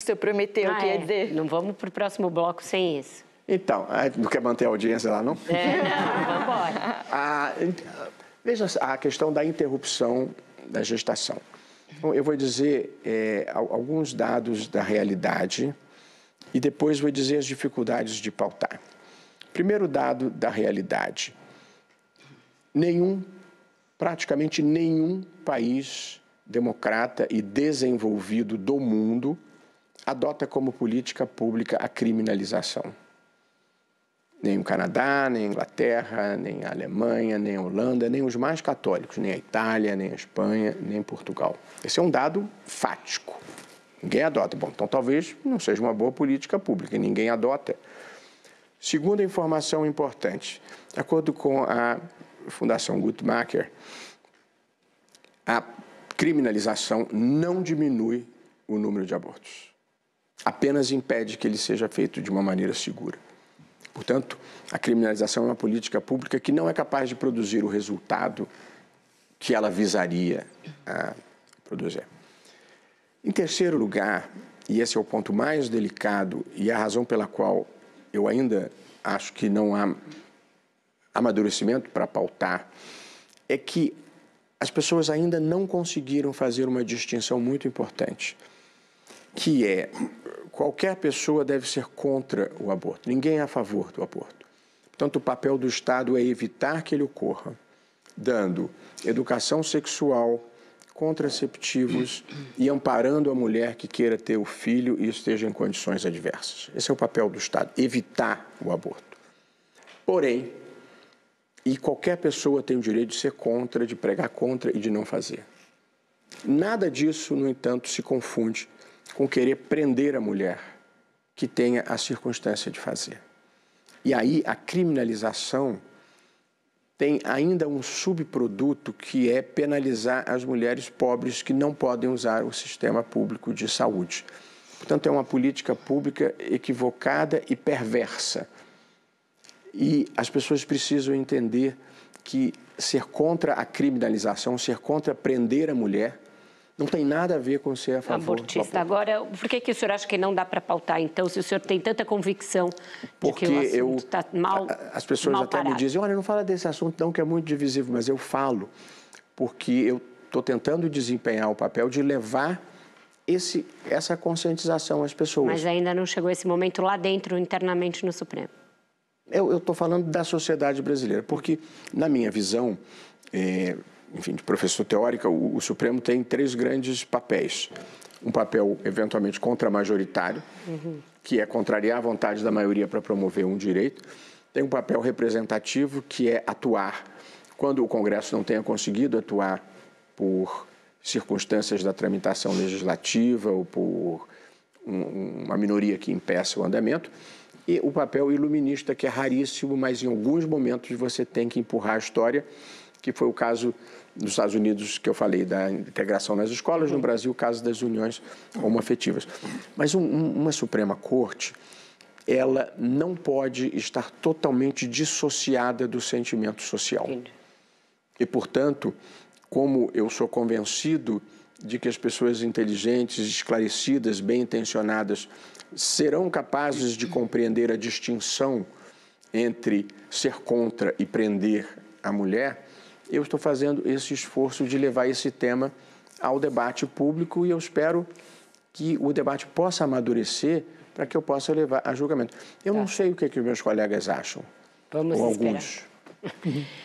O senhor prometeu ah, que ia é. dizer. Não vamos para o próximo bloco sem isso. Então, é, não quer manter a audiência lá, não? É, vamos embora. ah, veja a questão da interrupção da gestação. Bom, eu vou dizer é, alguns dados da realidade e depois vou dizer as dificuldades de pautar. Primeiro dado da realidade: nenhum, praticamente nenhum país democrata e desenvolvido do mundo adota como política pública a criminalização. Nem o Canadá, nem a Inglaterra, nem a Alemanha, nem a Holanda, nem os mais católicos, nem a Itália, nem a Espanha, nem Portugal. Esse é um dado fático. Ninguém adota. Bom, então talvez não seja uma boa política pública, ninguém adota. Segunda informação importante: de acordo com a Fundação Guttmacher, a criminalização não diminui o número de abortos apenas impede que ele seja feito de uma maneira segura. Portanto, a criminalização é uma política pública que não é capaz de produzir o resultado que ela visaria a ah, produzir. Em terceiro lugar, e esse é o ponto mais delicado e a razão pela qual eu ainda acho que não há amadurecimento para pautar, é que as pessoas ainda não conseguiram fazer uma distinção muito importante, que é qualquer pessoa deve ser contra o aborto, ninguém é a favor do aborto. Portanto, o papel do Estado é evitar que ele ocorra, dando educação sexual, contraceptivos e amparando a mulher que queira ter o filho e esteja em condições adversas. Esse é o papel do Estado, evitar o aborto. Porém, e qualquer pessoa tem o direito de ser contra, de pregar contra e de não fazer. Nada disso, no entanto, se confunde com querer prender a mulher que tenha a circunstância de fazer. E aí a criminalização tem ainda um subproduto que é penalizar as mulheres pobres que não podem usar o sistema público de saúde. Portanto, é uma política pública equivocada e perversa. E as pessoas precisam entender que ser contra a criminalização, ser contra prender a mulher, não tem nada a ver com ser a favor. Abortista. Agora, por que, que o senhor acha que não dá para pautar, então, se o senhor tem tanta convicção Porque de que o assunto está mal As pessoas mal até parado. me dizem, olha, não fala desse assunto não, que é muito divisivo, mas eu falo, porque eu estou tentando desempenhar o papel de levar esse, essa conscientização às pessoas. Mas ainda não chegou esse momento lá dentro, internamente no Supremo. Eu estou falando da sociedade brasileira, porque, na minha visão, é, enfim, de professor teórica, o, o, Supremo tem três grandes papéis. Um papel eventualmente contramajoritário, uhum. que é contrariar a vontade da maioria para promover um direito. Tem um papel representativo, que é atuar quando o Congresso não tenha conseguido atuar por circunstâncias da tramitação legislativa ou por uma minoria que impeça o andamento e o papel iluminista, que é raríssimo, mas em alguns momentos você tem que empurrar a história que foi o caso nos Estados Unidos que eu falei da integração nas escolas, no Brasil o caso das uniões homoafetivas. Mas um, uma Suprema Corte, ela não pode estar totalmente dissociada do sentimento social. E, portanto, como eu sou convencido de que as pessoas inteligentes, esclarecidas, bem intencionadas serão capazes de compreender a distinção entre ser contra e prender a mulher, eu estou fazendo esse esforço de levar esse tema ao debate público e eu espero que o debate possa amadurecer para que eu possa levar a julgamento. Eu tá. não sei o que, que meus colegas acham. Vamos ou alguns.